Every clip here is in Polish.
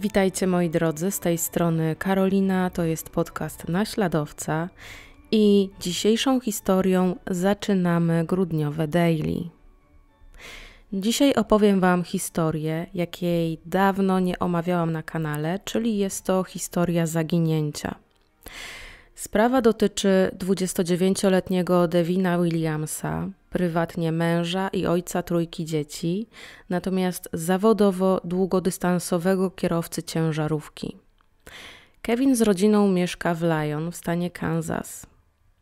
Witajcie moi drodzy, z tej strony Karolina, to jest podcast Naśladowca i dzisiejszą historią zaczynamy grudniowe daily. Dzisiaj opowiem Wam historię, jakiej dawno nie omawiałam na kanale, czyli jest to historia zaginięcia. Sprawa dotyczy 29-letniego Devina Williamsa, prywatnie męża i ojca trójki dzieci, natomiast zawodowo długodystansowego kierowcy ciężarówki. Kevin z rodziną mieszka w Lyon w stanie Kansas.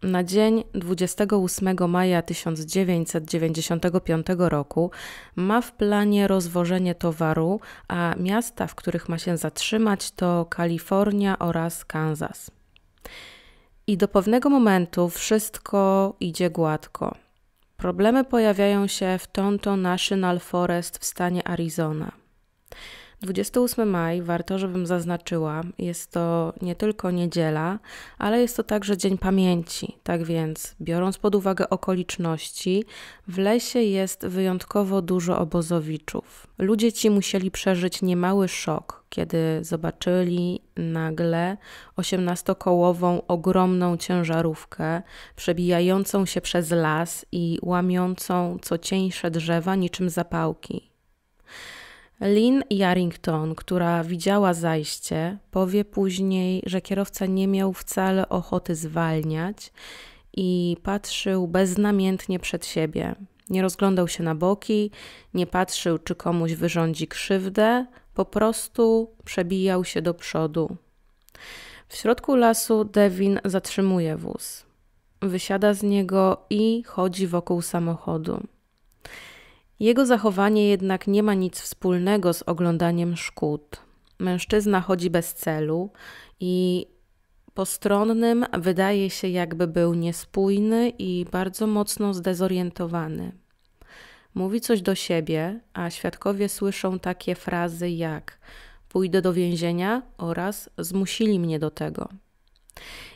Na dzień 28 maja 1995 roku ma w planie rozwożenie towaru, a miasta, w których ma się zatrzymać, to Kalifornia oraz Kansas. I do pewnego momentu wszystko idzie gładko. Problemy pojawiają się w Tonto National Forest w stanie Arizona. 28 maj, warto, żebym zaznaczyła, jest to nie tylko niedziela, ale jest to także Dzień Pamięci. Tak więc, biorąc pod uwagę okoliczności, w lesie jest wyjątkowo dużo obozowiczów. Ludzie ci musieli przeżyć niemały szok, kiedy zobaczyli nagle osiemnastokołową ogromną ciężarówkę przebijającą się przez las i łamiącą co cieńsze drzewa niczym zapałki. Lynn Yarrington, która widziała zajście, powie później, że kierowca nie miał wcale ochoty zwalniać i patrzył beznamiętnie przed siebie. Nie rozglądał się na boki, nie patrzył, czy komuś wyrządzi krzywdę, po prostu przebijał się do przodu. W środku lasu Devin zatrzymuje wóz. Wysiada z niego i chodzi wokół samochodu. Jego zachowanie jednak nie ma nic wspólnego z oglądaniem szkód. Mężczyzna chodzi bez celu i postronnym wydaje się, jakby był niespójny i bardzo mocno zdezorientowany. Mówi coś do siebie, a świadkowie słyszą takie frazy jak pójdę do więzienia oraz zmusili mnie do tego.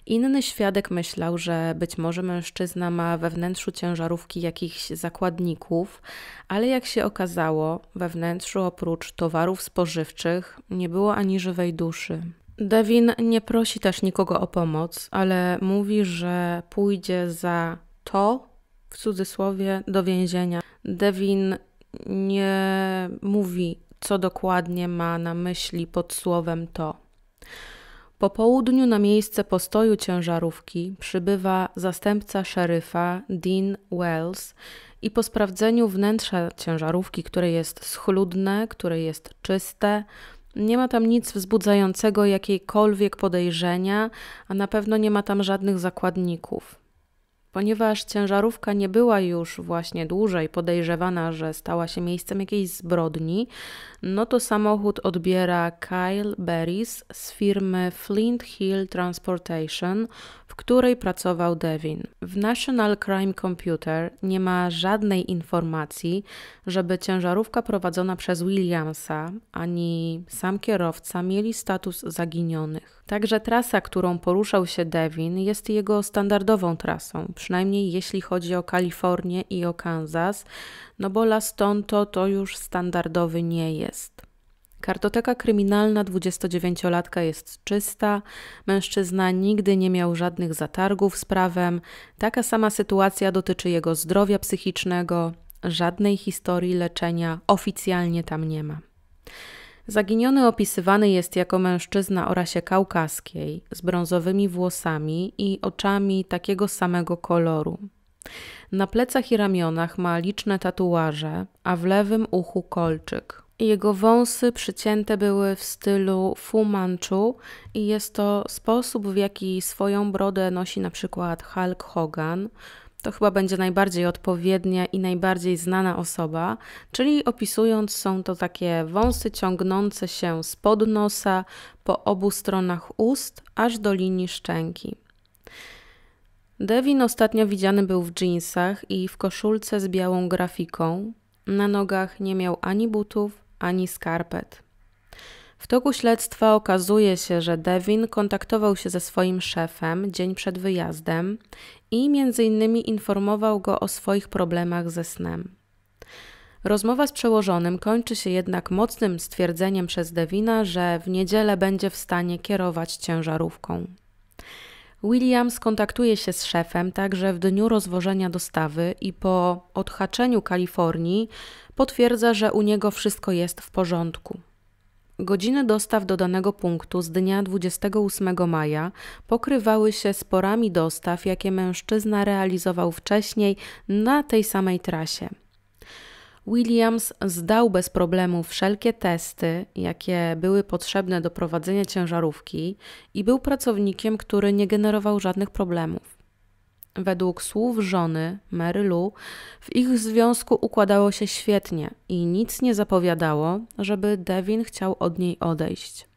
Inny świadek myślał, że być może mężczyzna ma we wnętrzu ciężarówki jakichś zakładników, ale jak się okazało, we wnętrzu oprócz towarów spożywczych nie było ani żywej duszy. Devin nie prosi też nikogo o pomoc, ale mówi, że pójdzie za to, w cudzysłowie, do więzienia. Devin nie mówi, co dokładnie ma na myśli pod słowem to. Po południu na miejsce postoju ciężarówki przybywa zastępca szeryfa Dean Wells i po sprawdzeniu wnętrza ciężarówki, które jest schludne, które jest czyste, nie ma tam nic wzbudzającego jakiejkolwiek podejrzenia, a na pewno nie ma tam żadnych zakładników. Ponieważ ciężarówka nie była już właśnie dłużej podejrzewana, że stała się miejscem jakiejś zbrodni, no to samochód odbiera Kyle Berries z firmy Flint Hill Transportation, w której pracował Devin. W National Crime Computer nie ma żadnej informacji, żeby ciężarówka prowadzona przez Williamsa ani sam kierowca mieli status zaginionych. Także trasa, którą poruszał się Devin, jest jego standardową trasą, przynajmniej jeśli chodzi o Kalifornię i o Kansas, no bo Las Tonto to już standardowy nie jest. Kartoteka kryminalna 29-latka jest czysta, mężczyzna nigdy nie miał żadnych zatargów z prawem, taka sama sytuacja dotyczy jego zdrowia psychicznego, żadnej historii leczenia oficjalnie tam nie ma. Zaginiony opisywany jest jako mężczyzna o rasie kaukaskiej, z brązowymi włosami i oczami takiego samego koloru. Na plecach i ramionach ma liczne tatuaże, a w lewym uchu kolczyk. Jego wąsy przycięte były w stylu Fu Manchu i jest to sposób, w jaki swoją brodę nosi na przykład Hulk Hogan, to chyba będzie najbardziej odpowiednia i najbardziej znana osoba, czyli opisując są to takie wąsy ciągnące się spod nosa po obu stronach ust aż do linii szczęki. Devin ostatnio widziany był w dżinsach i w koszulce z białą grafiką. Na nogach nie miał ani butów, ani skarpet. W toku śledztwa okazuje się, że Devin kontaktował się ze swoim szefem dzień przed wyjazdem i m.in. informował go o swoich problemach ze snem. Rozmowa z przełożonym kończy się jednak mocnym stwierdzeniem przez Devina, że w niedzielę będzie w stanie kierować ciężarówką. William skontaktuje się z szefem także w dniu rozwożenia dostawy i po odhaczeniu Kalifornii potwierdza, że u niego wszystko jest w porządku. Godziny dostaw do danego punktu z dnia 28 maja pokrywały się z porami dostaw, jakie mężczyzna realizował wcześniej na tej samej trasie. Williams zdał bez problemu wszelkie testy, jakie były potrzebne do prowadzenia ciężarówki i był pracownikiem, który nie generował żadnych problemów. Według słów żony, Mary Lou, w ich związku układało się świetnie i nic nie zapowiadało, żeby Devin chciał od niej odejść.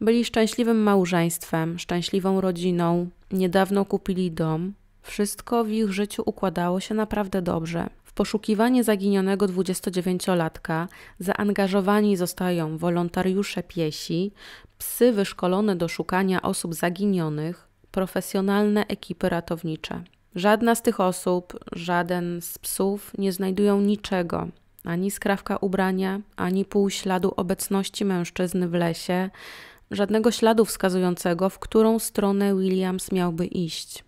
Byli szczęśliwym małżeństwem, szczęśliwą rodziną, niedawno kupili dom. Wszystko w ich życiu układało się naprawdę dobrze. W poszukiwanie zaginionego 29-latka zaangażowani zostają wolontariusze piesi, psy wyszkolone do szukania osób zaginionych, profesjonalne ekipy ratownicze. Żadna z tych osób, żaden z psów nie znajdują niczego, ani skrawka ubrania, ani pół śladu obecności mężczyzny w lesie, żadnego śladu wskazującego, w którą stronę Williams miałby iść.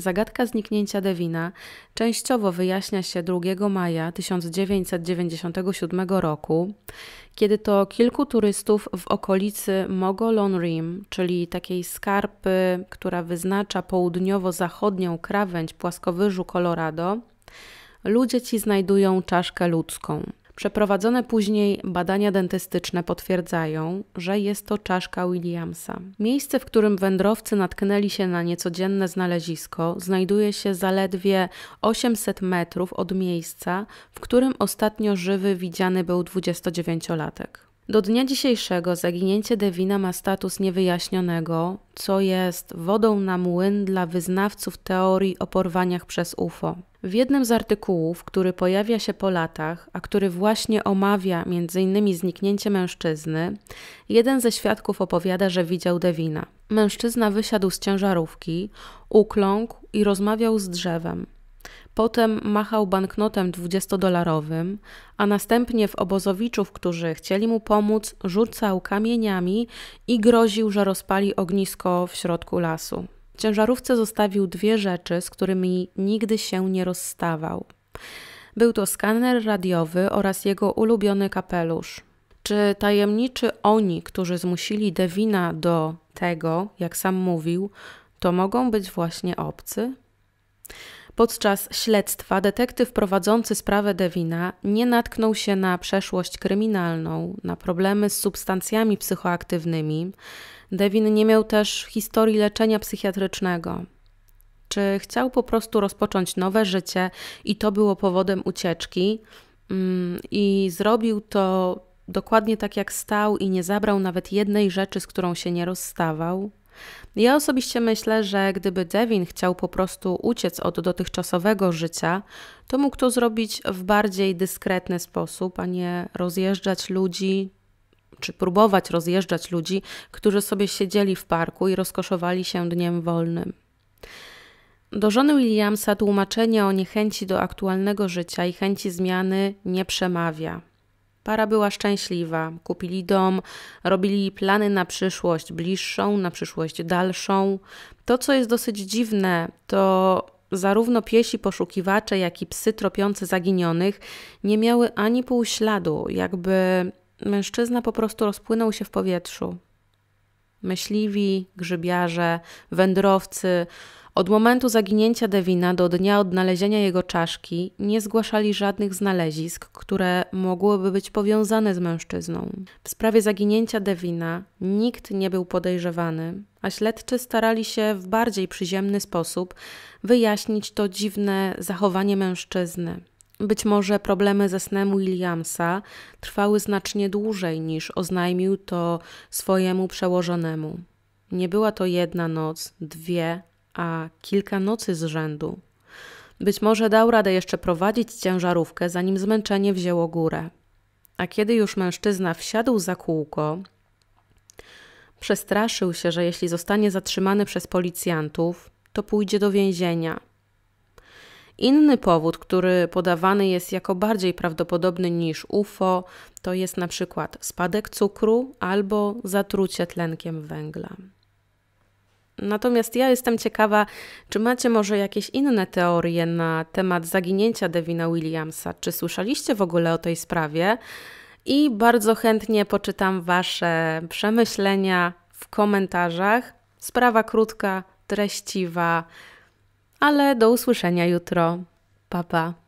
Zagadka zniknięcia Devina częściowo wyjaśnia się 2 maja 1997 roku, kiedy to kilku turystów w okolicy Mogolon Rim, czyli takiej skarpy, która wyznacza południowo-zachodnią krawędź płaskowyżu Colorado, ludzie ci znajdują czaszkę ludzką. Przeprowadzone później badania dentystyczne potwierdzają, że jest to czaszka Williamsa. Miejsce, w którym wędrowcy natknęli się na niecodzienne znalezisko, znajduje się zaledwie 800 metrów od miejsca, w którym ostatnio żywy widziany był 29-latek. Do dnia dzisiejszego zaginięcie Devina ma status niewyjaśnionego, co jest wodą na młyn dla wyznawców teorii o porwaniach przez UFO. W jednym z artykułów, który pojawia się po latach, a który właśnie omawia m.in. zniknięcie mężczyzny, jeden ze świadków opowiada, że widział Devina. Mężczyzna wysiadł z ciężarówki, ukląkł i rozmawiał z drzewem. Potem machał banknotem 20-dolarowym, a następnie w obozowiczów, którzy chcieli mu pomóc, rzucał kamieniami i groził, że rozpali ognisko w środku lasu. W ciężarówce zostawił dwie rzeczy, z którymi nigdy się nie rozstawał. Był to skaner radiowy oraz jego ulubiony kapelusz. Czy tajemniczy oni, którzy zmusili Devina do tego, jak sam mówił, to mogą być właśnie obcy? Podczas śledztwa detektyw prowadzący sprawę Devina nie natknął się na przeszłość kryminalną, na problemy z substancjami psychoaktywnymi. Devin nie miał też historii leczenia psychiatrycznego. Czy chciał po prostu rozpocząć nowe życie i to było powodem ucieczki? Mm, I zrobił to dokładnie tak, jak stał i nie zabrał nawet jednej rzeczy, z którą się nie rozstawał? Ja osobiście myślę, że gdyby Devin chciał po prostu uciec od dotychczasowego życia, to mógł to zrobić w bardziej dyskretny sposób, a nie rozjeżdżać ludzi czy próbować rozjeżdżać ludzi, którzy sobie siedzieli w parku i rozkoszowali się dniem wolnym. Do żony Williamsa tłumaczenie o niechęci do aktualnego życia i chęci zmiany nie przemawia. Para była szczęśliwa, kupili dom, robili plany na przyszłość bliższą, na przyszłość dalszą. To, co jest dosyć dziwne, to zarówno piesi poszukiwacze, jak i psy tropiące zaginionych nie miały ani pół śladu, jakby mężczyzna po prostu rozpłynął się w powietrzu. Myśliwi, grzybiarze, wędrowcy od momentu zaginięcia Devina do dnia odnalezienia jego czaszki nie zgłaszali żadnych znalezisk, które mogłyby być powiązane z mężczyzną. W sprawie zaginięcia Devina nikt nie był podejrzewany, a śledczy starali się w bardziej przyziemny sposób wyjaśnić to dziwne zachowanie mężczyzny. Być może problemy ze snem Williamsa trwały znacznie dłużej niż oznajmił to swojemu przełożonemu. Nie była to jedna noc, dwie, a kilka nocy z rzędu. Być może dał radę jeszcze prowadzić ciężarówkę, zanim zmęczenie wzięło górę. A kiedy już mężczyzna wsiadł za kółko, przestraszył się, że jeśli zostanie zatrzymany przez policjantów, to pójdzie do więzienia. Inny powód, który podawany jest jako bardziej prawdopodobny niż UFO, to jest na przykład spadek cukru albo zatrucie tlenkiem węgla. Natomiast ja jestem ciekawa, czy macie może jakieś inne teorie na temat zaginięcia Devina Williamsa? Czy słyszeliście w ogóle o tej sprawie? I bardzo chętnie poczytam Wasze przemyślenia w komentarzach. Sprawa krótka, treściwa, ale do usłyszenia jutro. Pa, pa.